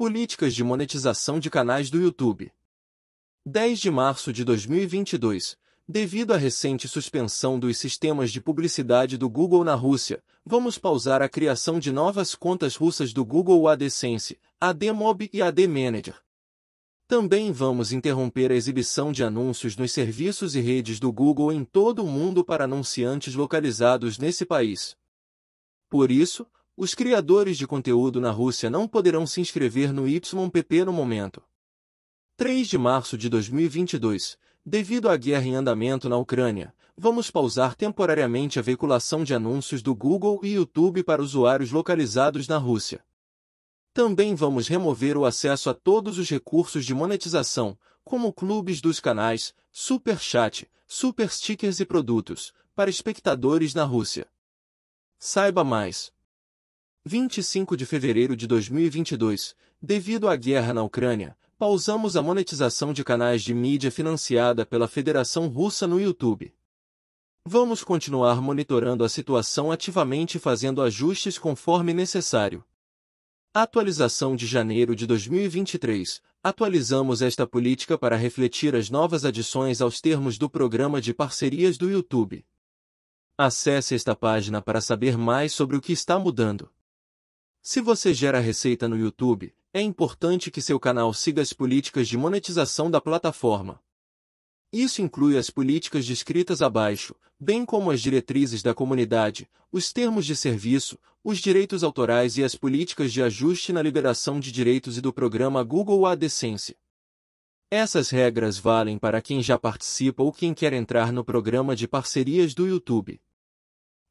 Políticas de monetização de canais do YouTube. 10 de março de 2022. Devido à recente suspensão dos sistemas de publicidade do Google na Rússia, vamos pausar a criação de novas contas russas do Google AdSense, AdMob e AdManager. Também vamos interromper a exibição de anúncios nos serviços e redes do Google em todo o mundo para anunciantes localizados nesse país. Por isso, os criadores de conteúdo na Rússia não poderão se inscrever no YPP no momento. 3 de março de 2022, devido à guerra em andamento na Ucrânia, vamos pausar temporariamente a veiculação de anúncios do Google e YouTube para usuários localizados na Rússia. Também vamos remover o acesso a todos os recursos de monetização, como clubes dos canais, super chat, super stickers e produtos, para espectadores na Rússia. Saiba mais. 25 de fevereiro de 2022, devido à guerra na Ucrânia, pausamos a monetização de canais de mídia financiada pela Federação Russa no YouTube. Vamos continuar monitorando a situação ativamente e fazendo ajustes conforme necessário. Atualização de janeiro de 2023. Atualizamos esta política para refletir as novas adições aos termos do Programa de Parcerias do YouTube. Acesse esta página para saber mais sobre o que está mudando. Se você gera receita no YouTube, é importante que seu canal siga as políticas de monetização da plataforma. Isso inclui as políticas descritas abaixo, bem como as diretrizes da comunidade, os termos de serviço, os direitos autorais e as políticas de ajuste na liberação de direitos e do programa Google AdSense. Essas regras valem para quem já participa ou quem quer entrar no programa de parcerias do YouTube.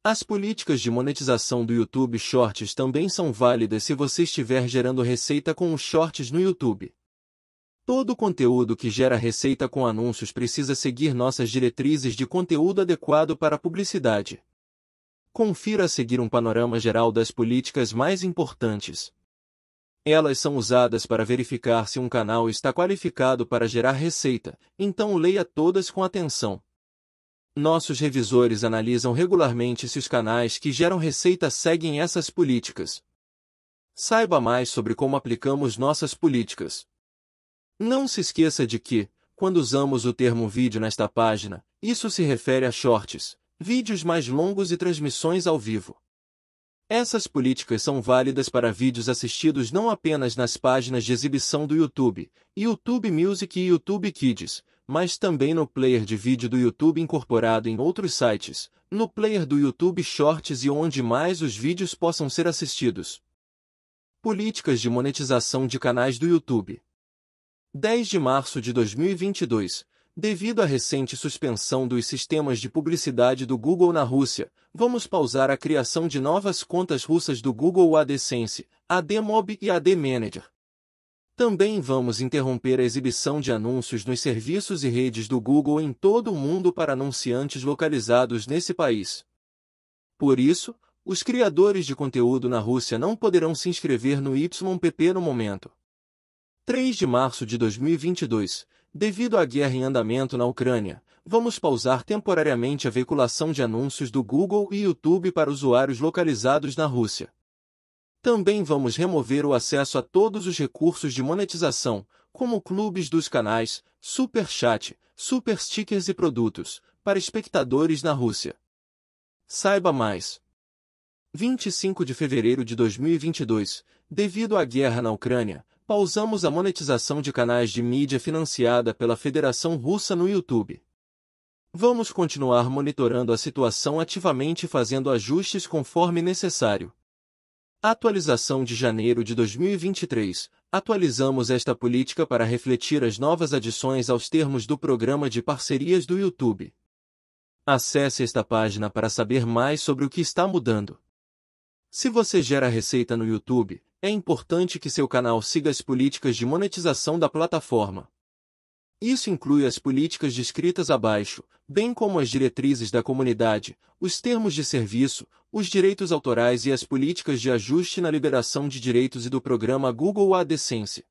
As políticas de monetização do YouTube Shorts também são válidas se você estiver gerando receita com os Shorts no YouTube. Todo conteúdo que gera receita com anúncios precisa seguir nossas diretrizes de conteúdo adequado para a publicidade. Confira a seguir um panorama geral das políticas mais importantes. Elas são usadas para verificar se um canal está qualificado para gerar receita, então leia todas com atenção nossos revisores analisam regularmente se os canais que geram receita seguem essas políticas. Saiba mais sobre como aplicamos nossas políticas. Não se esqueça de que, quando usamos o termo vídeo nesta página, isso se refere a shorts, vídeos mais longos e transmissões ao vivo. Essas políticas são válidas para vídeos assistidos não apenas nas páginas de exibição do YouTube, YouTube Music e YouTube Kids, mas também no player de vídeo do YouTube incorporado em outros sites, no player do YouTube Shorts e onde mais os vídeos possam ser assistidos. Políticas de monetização de canais do YouTube. 10 de março de 2022. Devido à recente suspensão dos sistemas de publicidade do Google na Rússia, vamos pausar a criação de novas contas russas do Google AdSense, AdMob e AdManager. Também vamos interromper a exibição de anúncios nos serviços e redes do Google em todo o mundo para anunciantes localizados nesse país. Por isso, os criadores de conteúdo na Rússia não poderão se inscrever no YPP no momento. 3 de março de 2022, devido à guerra em andamento na Ucrânia, vamos pausar temporariamente a veiculação de anúncios do Google e YouTube para usuários localizados na Rússia. Também vamos remover o acesso a todos os recursos de monetização, como clubes dos canais, super chat, super stickers e produtos, para espectadores na Rússia. Saiba mais. 25 de fevereiro de 2022, devido à guerra na Ucrânia, pausamos a monetização de canais de mídia financiada pela Federação Russa no YouTube. Vamos continuar monitorando a situação ativamente e fazendo ajustes conforme necessário. Atualização de janeiro de 2023. Atualizamos esta política para refletir as novas adições aos termos do Programa de Parcerias do YouTube. Acesse esta página para saber mais sobre o que está mudando. Se você gera receita no YouTube, é importante que seu canal siga as políticas de monetização da plataforma. Isso inclui as políticas descritas abaixo, bem como as diretrizes da comunidade, os termos de serviço, os direitos autorais e as políticas de ajuste na liberação de direitos e do programa Google AdSense. decência.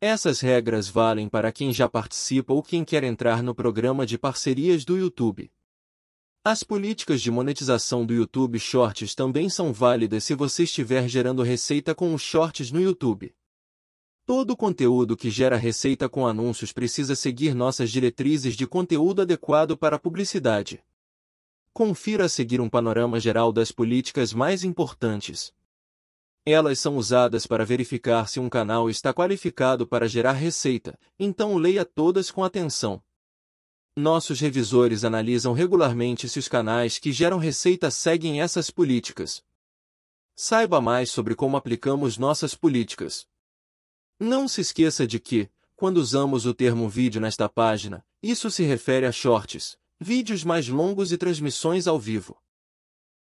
Essas regras valem para quem já participa ou quem quer entrar no programa de parcerias do YouTube. As políticas de monetização do YouTube Shorts também são válidas se você estiver gerando receita com os Shorts no YouTube. Todo conteúdo que gera receita com anúncios precisa seguir nossas diretrizes de conteúdo adequado para a publicidade. Confira a seguir um panorama geral das políticas mais importantes. Elas são usadas para verificar se um canal está qualificado para gerar receita, então leia todas com atenção. Nossos revisores analisam regularmente se os canais que geram receita seguem essas políticas. Saiba mais sobre como aplicamos nossas políticas. Não se esqueça de que, quando usamos o termo vídeo nesta página, isso se refere a shorts, vídeos mais longos e transmissões ao vivo.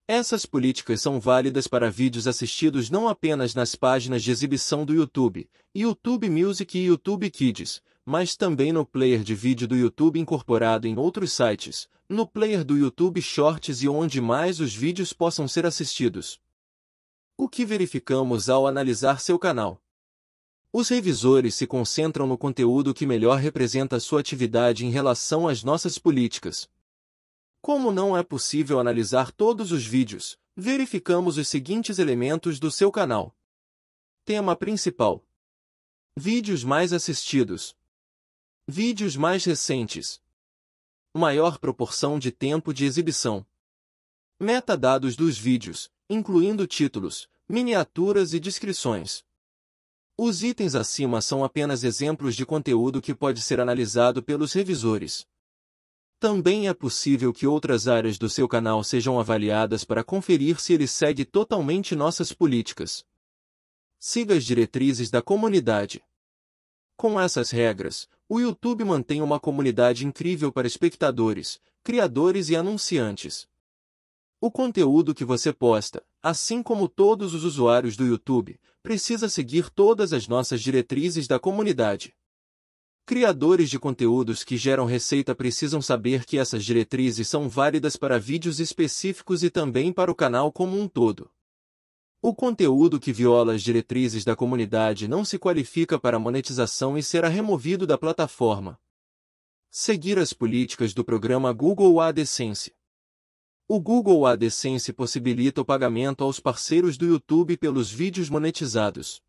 Essas políticas são válidas para vídeos assistidos não apenas nas páginas de exibição do YouTube, YouTube Music e YouTube Kids, mas também no player de vídeo do YouTube incorporado em outros sites, no player do YouTube Shorts e onde mais os vídeos possam ser assistidos. O que verificamos ao analisar seu canal? Os revisores se concentram no conteúdo que melhor representa a sua atividade em relação às nossas políticas. Como não é possível analisar todos os vídeos, verificamos os seguintes elementos do seu canal. Tema principal: Vídeos mais assistidos. Vídeos mais recentes. Maior proporção de tempo de exibição. Metadados dos vídeos, incluindo títulos, miniaturas e descrições. Os itens acima são apenas exemplos de conteúdo que pode ser analisado pelos revisores. Também é possível que outras áreas do seu canal sejam avaliadas para conferir se ele segue totalmente nossas políticas. Siga as diretrizes da comunidade. Com essas regras, o YouTube mantém uma comunidade incrível para espectadores, criadores e anunciantes. O conteúdo que você posta, assim como todos os usuários do YouTube, precisa seguir todas as nossas diretrizes da comunidade. Criadores de conteúdos que geram receita precisam saber que essas diretrizes são válidas para vídeos específicos e também para o canal como um todo. O conteúdo que viola as diretrizes da comunidade não se qualifica para monetização e será removido da plataforma. Seguir as políticas do programa Google AdSense. O Google AdSense possibilita o pagamento aos parceiros do YouTube pelos vídeos monetizados.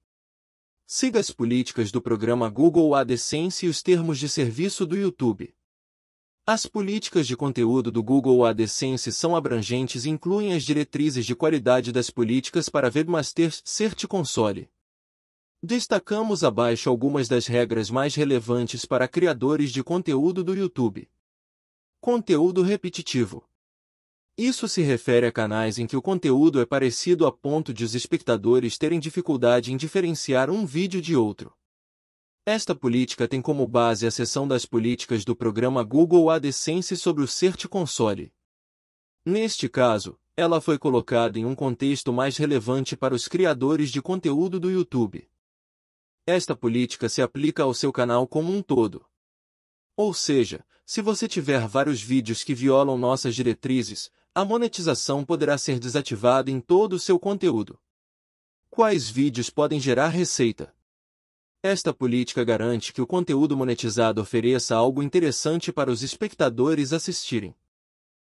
Siga as políticas do programa Google AdSense e os termos de serviço do YouTube. As políticas de conteúdo do Google AdSense são abrangentes e incluem as diretrizes de qualidade das políticas para Webmasters Cert Console. Destacamos abaixo algumas das regras mais relevantes para criadores de conteúdo do YouTube. Conteúdo repetitivo. Isso se refere a canais em que o conteúdo é parecido a ponto de os espectadores terem dificuldade em diferenciar um vídeo de outro. Esta política tem como base a seção das políticas do programa Google AdSense sobre o Search Console. Neste caso, ela foi colocada em um contexto mais relevante para os criadores de conteúdo do YouTube. Esta política se aplica ao seu canal como um todo. Ou seja, se você tiver vários vídeos que violam nossas diretrizes, a monetização poderá ser desativada em todo o seu conteúdo. Quais vídeos podem gerar receita? Esta política garante que o conteúdo monetizado ofereça algo interessante para os espectadores assistirem.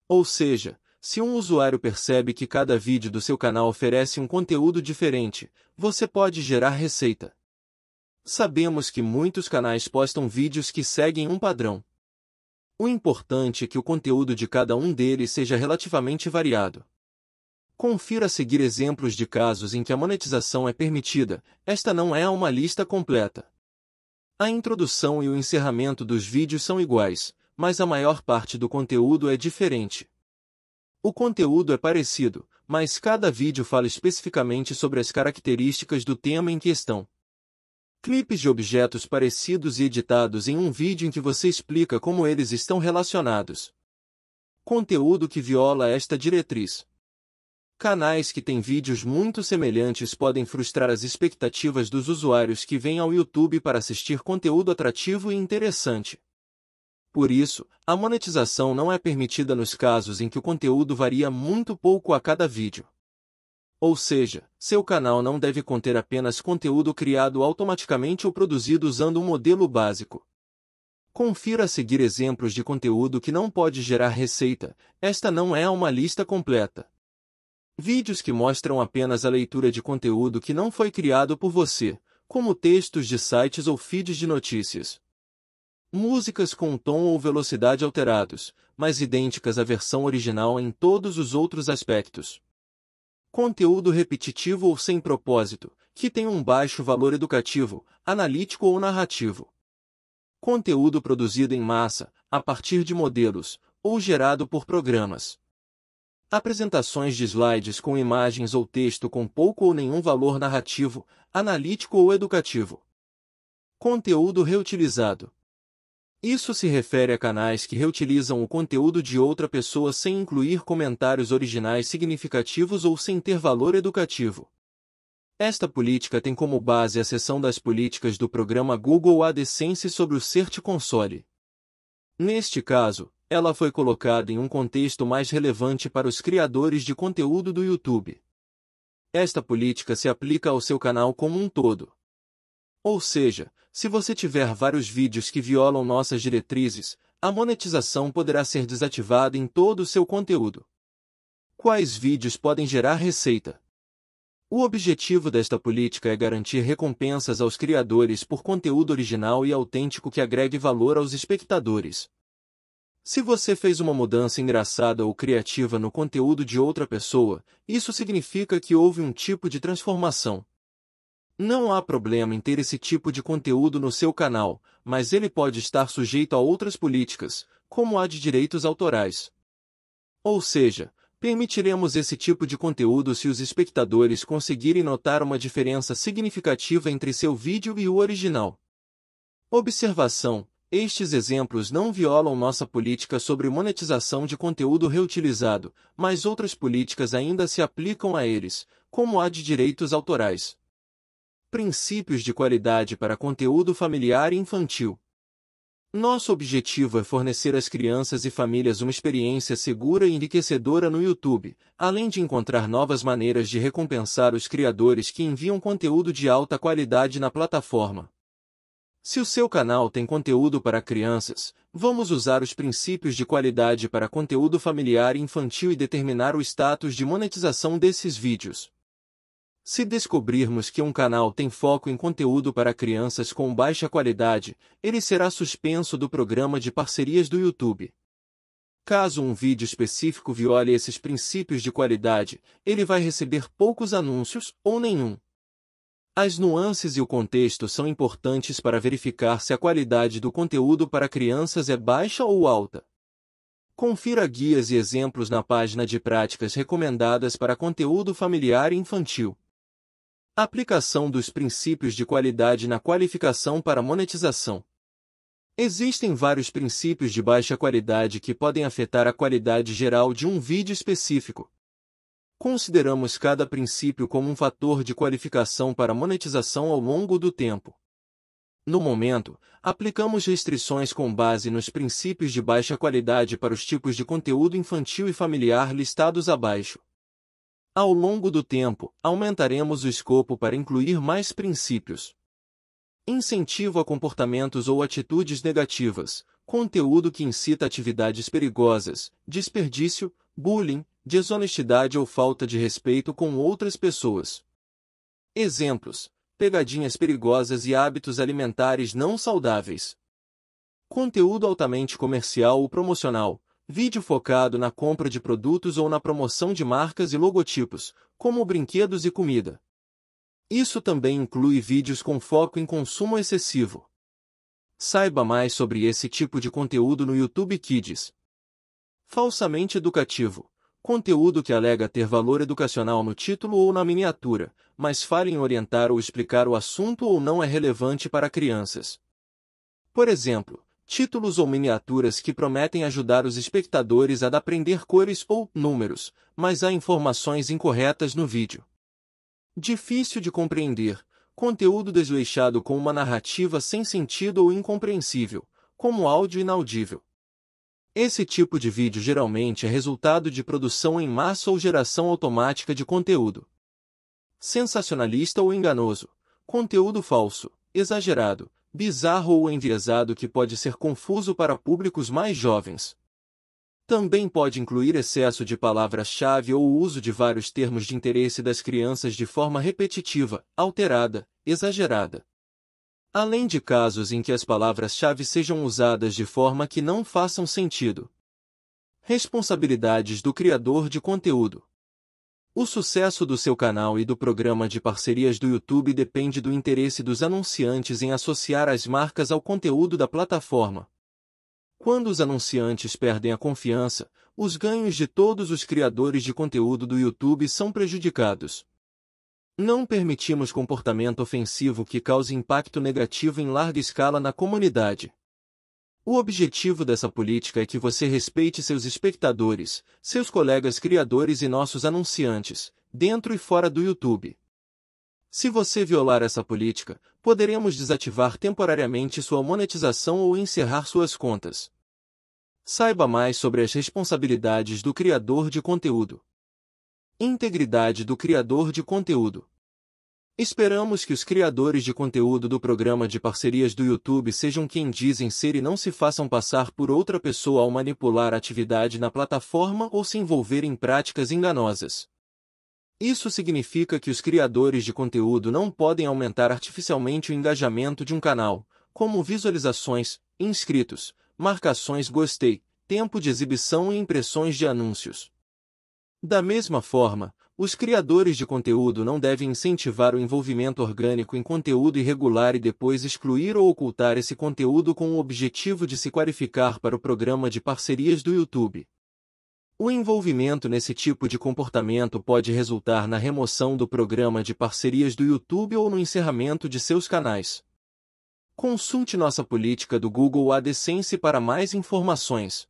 Ou seja, se um usuário percebe que cada vídeo do seu canal oferece um conteúdo diferente, você pode gerar receita. Sabemos que muitos canais postam vídeos que seguem um padrão, o importante é que o conteúdo de cada um deles seja relativamente variado. Confira a seguir exemplos de casos em que a monetização é permitida, esta não é uma lista completa. A introdução e o encerramento dos vídeos são iguais, mas a maior parte do conteúdo é diferente. O conteúdo é parecido, mas cada vídeo fala especificamente sobre as características do tema em questão clipes de objetos parecidos e editados em um vídeo em que você explica como eles estão relacionados. Conteúdo que viola esta diretriz. Canais que têm vídeos muito semelhantes podem frustrar as expectativas dos usuários que vêm ao YouTube para assistir conteúdo atrativo e interessante. Por isso, a monetização não é permitida nos casos em que o conteúdo varia muito pouco a cada vídeo. Ou seja, seu canal não deve conter apenas conteúdo criado automaticamente ou produzido usando um modelo básico. Confira a seguir exemplos de conteúdo que não pode gerar receita, esta não é uma lista completa. Vídeos que mostram apenas a leitura de conteúdo que não foi criado por você, como textos de sites ou feeds de notícias. Músicas com tom ou velocidade alterados, mas idênticas à versão original em todos os outros aspectos conteúdo repetitivo ou sem propósito, que tem um baixo valor educativo, analítico ou narrativo. Conteúdo produzido em massa, a partir de modelos, ou gerado por programas. Apresentações de slides com imagens ou texto com pouco ou nenhum valor narrativo, analítico ou educativo. Conteúdo reutilizado. Isso se refere a canais que reutilizam o conteúdo de outra pessoa sem incluir comentários originais significativos ou sem ter valor educativo. Esta política tem como base a seção das políticas do programa Google AdSense sobre o Search Console. Neste caso, ela foi colocada em um contexto mais relevante para os criadores de conteúdo do YouTube. Esta política se aplica ao seu canal como um todo. Ou seja, se você tiver vários vídeos que violam nossas diretrizes, a monetização poderá ser desativada em todo o seu conteúdo. Quais vídeos podem gerar receita? O objetivo desta política é garantir recompensas aos criadores por conteúdo original e autêntico que agregue valor aos espectadores. Se você fez uma mudança engraçada ou criativa no conteúdo de outra pessoa, isso significa que houve um tipo de transformação. Não há problema em ter esse tipo de conteúdo no seu canal, mas ele pode estar sujeito a outras políticas, como a de direitos autorais. Ou seja, permitiremos esse tipo de conteúdo se os espectadores conseguirem notar uma diferença significativa entre seu vídeo e o original. Observação: estes exemplos não violam nossa política sobre monetização de conteúdo reutilizado, mas outras políticas ainda se aplicam a eles, como a de direitos autorais. Princípios de qualidade para conteúdo familiar e infantil. Nosso objetivo é fornecer às crianças e famílias uma experiência segura e enriquecedora no YouTube, além de encontrar novas maneiras de recompensar os criadores que enviam conteúdo de alta qualidade na plataforma. Se o seu canal tem conteúdo para crianças, vamos usar os princípios de qualidade para conteúdo familiar e infantil e determinar o status de monetização desses vídeos. Se descobrirmos que um canal tem foco em conteúdo para crianças com baixa qualidade, ele será suspenso do programa de parcerias do YouTube. Caso um vídeo específico viole esses princípios de qualidade, ele vai receber poucos anúncios ou nenhum. As nuances e o contexto são importantes para verificar se a qualidade do conteúdo para crianças é baixa ou alta. Confira guias e exemplos na página de práticas recomendadas para conteúdo familiar e infantil. Aplicação dos princípios de qualidade na qualificação para monetização. Existem vários princípios de baixa qualidade que podem afetar a qualidade geral de um vídeo específico. Consideramos cada princípio como um fator de qualificação para monetização ao longo do tempo. No momento, aplicamos restrições com base nos princípios de baixa qualidade para os tipos de conteúdo infantil e familiar listados abaixo. Ao longo do tempo, aumentaremos o escopo para incluir mais princípios. Incentivo a comportamentos ou atitudes negativas, conteúdo que incita atividades perigosas, desperdício, bullying, desonestidade ou falta de respeito com outras pessoas. Exemplos: pegadinhas perigosas e hábitos alimentares não saudáveis. Conteúdo altamente comercial ou promocional, Vídeo focado na compra de produtos ou na promoção de marcas e logotipos, como brinquedos e comida. Isso também inclui vídeos com foco em consumo excessivo. Saiba mais sobre esse tipo de conteúdo no YouTube Kids. Falsamente educativo. Conteúdo que alega ter valor educacional no título ou na miniatura, mas falha em orientar ou explicar o assunto ou não é relevante para crianças. Por exemplo, títulos ou miniaturas que prometem ajudar os espectadores a aprender cores ou números, mas há informações incorretas no vídeo. Difícil de compreender, conteúdo desleixado com uma narrativa sem sentido ou incompreensível, como áudio inaudível. Esse tipo de vídeo geralmente é resultado de produção em massa ou geração automática de conteúdo. Sensacionalista ou enganoso, conteúdo falso, exagerado, bizarro ou enviesado que pode ser confuso para públicos mais jovens. Também pode incluir excesso de palavras-chave ou o uso de vários termos de interesse das crianças de forma repetitiva, alterada, exagerada. Além de casos em que as palavras-chave sejam usadas de forma que não façam sentido. Responsabilidades do criador de conteúdo. O sucesso do seu canal e do programa de parcerias do YouTube depende do interesse dos anunciantes em associar as marcas ao conteúdo da plataforma. Quando os anunciantes perdem a confiança, os ganhos de todos os criadores de conteúdo do YouTube são prejudicados. Não permitimos comportamento ofensivo que cause impacto negativo em larga escala na comunidade. O objetivo dessa política é que você respeite seus espectadores, seus colegas criadores e nossos anunciantes, dentro e fora do YouTube. Se você violar essa política, poderemos desativar temporariamente sua monetização ou encerrar suas contas. Saiba mais sobre as responsabilidades do criador de conteúdo. Integridade do criador de conteúdo. Esperamos que os criadores de conteúdo do programa de parcerias do YouTube sejam quem dizem ser e não se façam passar por outra pessoa ao manipular a atividade na plataforma ou se envolver em práticas enganosas. Isso significa que os criadores de conteúdo não podem aumentar artificialmente o engajamento de um canal, como visualizações, inscritos, marcações gostei, tempo de exibição e impressões de anúncios. Da mesma forma, os criadores de conteúdo não devem incentivar o envolvimento orgânico em conteúdo irregular e depois excluir ou ocultar esse conteúdo com o objetivo de se qualificar para o programa de parcerias do YouTube. O envolvimento nesse tipo de comportamento pode resultar na remoção do programa de parcerias do YouTube ou no encerramento de seus canais. Consulte nossa política do Google AdSense para mais informações.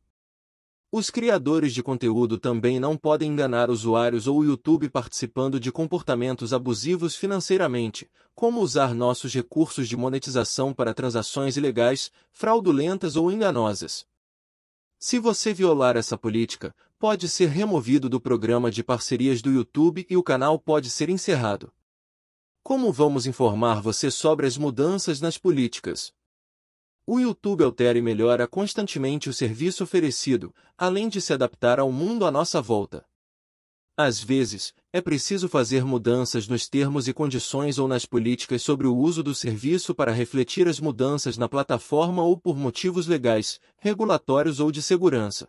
Os criadores de conteúdo também não podem enganar usuários ou o YouTube participando de comportamentos abusivos financeiramente, como usar nossos recursos de monetização para transações ilegais, fraudulentas ou enganosas. Se você violar essa política, pode ser removido do programa de parcerias do YouTube e o canal pode ser encerrado. Como vamos informar você sobre as mudanças nas políticas? O YouTube altera e melhora constantemente o serviço oferecido, além de se adaptar ao mundo à nossa volta. Às vezes, é preciso fazer mudanças nos termos e condições ou nas políticas sobre o uso do serviço para refletir as mudanças na plataforma ou por motivos legais, regulatórios ou de segurança.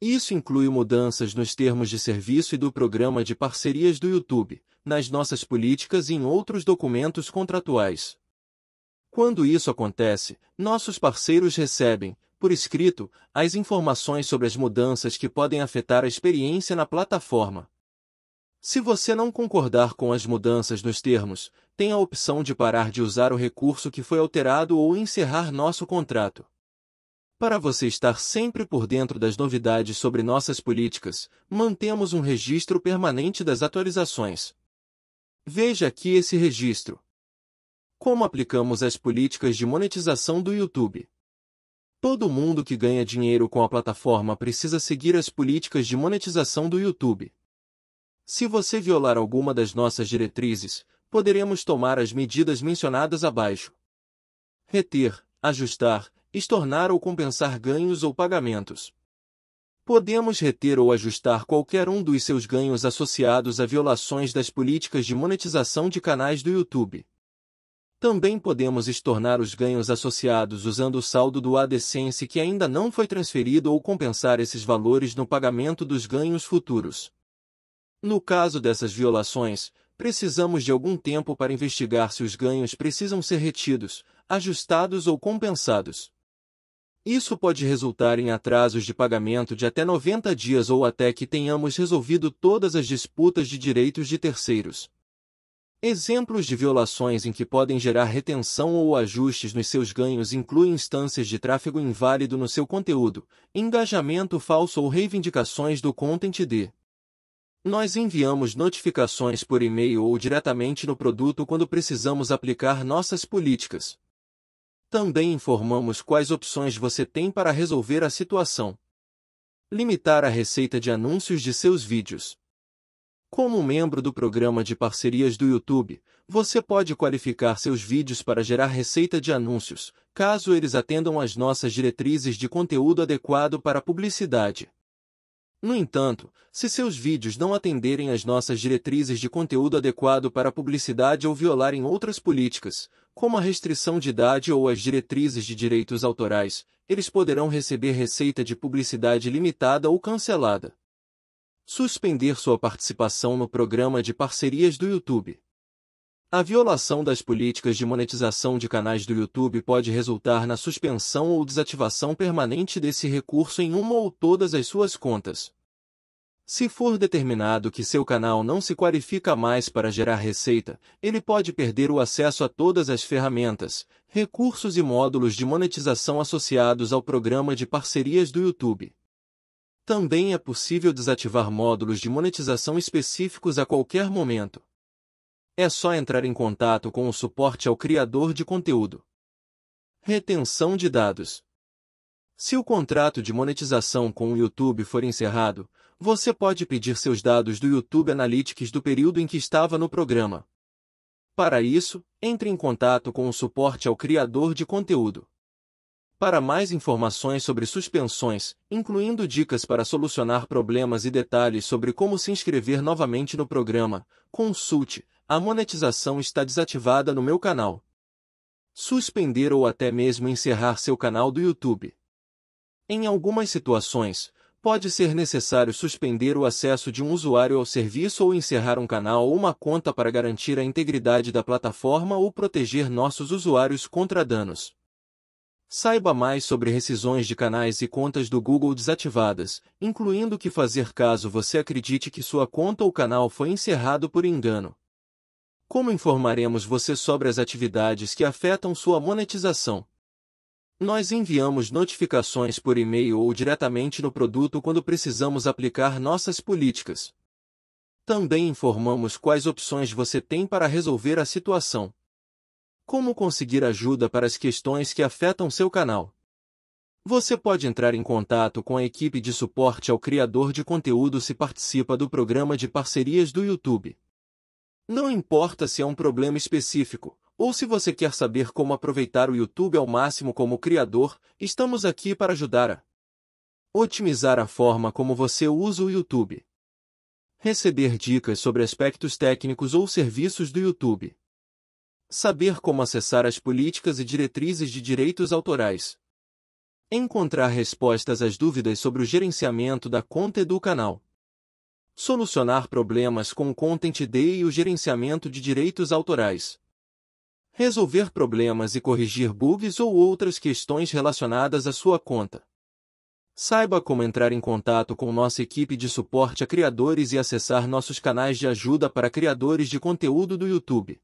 Isso inclui mudanças nos termos de serviço e do programa de parcerias do YouTube, nas nossas políticas e em outros documentos contratuais. Quando isso acontece, nossos parceiros recebem, por escrito, as informações sobre as mudanças que podem afetar a experiência na plataforma. Se você não concordar com as mudanças nos termos, tem a opção de parar de usar o recurso que foi alterado ou encerrar nosso contrato. Para você estar sempre por dentro das novidades sobre nossas políticas, mantemos um registro permanente das atualizações. Veja aqui esse registro. Como aplicamos as políticas de monetização do YouTube? Todo mundo que ganha dinheiro com a plataforma precisa seguir as políticas de monetização do YouTube. Se você violar alguma das nossas diretrizes, poderemos tomar as medidas mencionadas abaixo. Reter, ajustar, estornar ou compensar ganhos ou pagamentos. Podemos reter ou ajustar qualquer um dos seus ganhos associados a violações das políticas de monetização de canais do YouTube. Também podemos estornar os ganhos associados usando o saldo do AdSense que ainda não foi transferido ou compensar esses valores no pagamento dos ganhos futuros. No caso dessas violações, precisamos de algum tempo para investigar se os ganhos precisam ser retidos, ajustados ou compensados. Isso pode resultar em atrasos de pagamento de até 90 dias ou até que tenhamos resolvido todas as disputas de direitos de terceiros. Exemplos de violações em que podem gerar retenção ou ajustes nos seus ganhos incluem instâncias de tráfego inválido no seu conteúdo, engajamento falso ou reivindicações do content de. Nós enviamos notificações por e-mail ou diretamente no produto quando precisamos aplicar nossas políticas. Também informamos quais opções você tem para resolver a situação. Limitar a receita de anúncios de seus vídeos. Como membro do programa de parcerias do YouTube, você pode qualificar seus vídeos para gerar receita de anúncios, caso eles atendam às nossas diretrizes de conteúdo adequado para publicidade. No entanto, se seus vídeos não atenderem às nossas diretrizes de conteúdo adequado para publicidade ou violarem outras políticas, como a restrição de idade ou as diretrizes de direitos autorais, eles poderão receber receita de publicidade limitada ou cancelada. Suspender sua participação no programa de parcerias do YouTube. A violação das políticas de monetização de canais do YouTube pode resultar na suspensão ou desativação permanente desse recurso em uma ou todas as suas contas. Se for determinado que seu canal não se qualifica mais para gerar receita, ele pode perder o acesso a todas as ferramentas, recursos e módulos de monetização associados ao programa de parcerias do YouTube. Também é possível desativar módulos de monetização específicos a qualquer momento. É só entrar em contato com o suporte ao criador de conteúdo. Retenção de dados. Se o contrato de monetização com o YouTube for encerrado, você pode pedir seus dados do YouTube Analytics do período em que estava no programa. Para isso, entre em contato com o suporte ao criador de conteúdo. Para mais informações sobre suspensões, incluindo dicas para solucionar problemas e detalhes sobre como se inscrever novamente no programa, consulte, a monetização está desativada no meu canal. Suspender ou até mesmo encerrar seu canal do YouTube. Em algumas situações, pode ser necessário suspender o acesso de um usuário ao serviço ou encerrar um canal ou uma conta para garantir a integridade da plataforma ou proteger nossos usuários contra danos. Saiba mais sobre rescisões de canais e contas do Google desativadas, incluindo o que fazer caso você acredite que sua conta ou canal foi encerrado por engano. Como informaremos você sobre as atividades que afetam sua monetização? Nós enviamos notificações por e-mail ou diretamente no produto quando precisamos aplicar nossas políticas. Também informamos quais opções você tem para resolver a situação. Como conseguir ajuda para as questões que afetam seu canal? Você pode entrar em contato com a equipe de suporte ao criador de conteúdo se participa do programa de parcerias do YouTube. Não importa se é um problema específico, ou se você quer saber como aproveitar o YouTube ao máximo como criador, estamos aqui para ajudar a otimizar a forma como você usa o YouTube. Receber dicas sobre aspectos técnicos ou serviços do YouTube. Saber como acessar as políticas e diretrizes de direitos autorais. Encontrar respostas às dúvidas sobre o gerenciamento da conta do canal. Solucionar problemas com o Content Day e o gerenciamento de direitos autorais. Resolver problemas e corrigir bugs ou outras questões relacionadas à sua conta. Saiba como entrar em contato com nossa equipe de suporte a criadores e acessar nossos canais de ajuda para criadores de conteúdo do YouTube.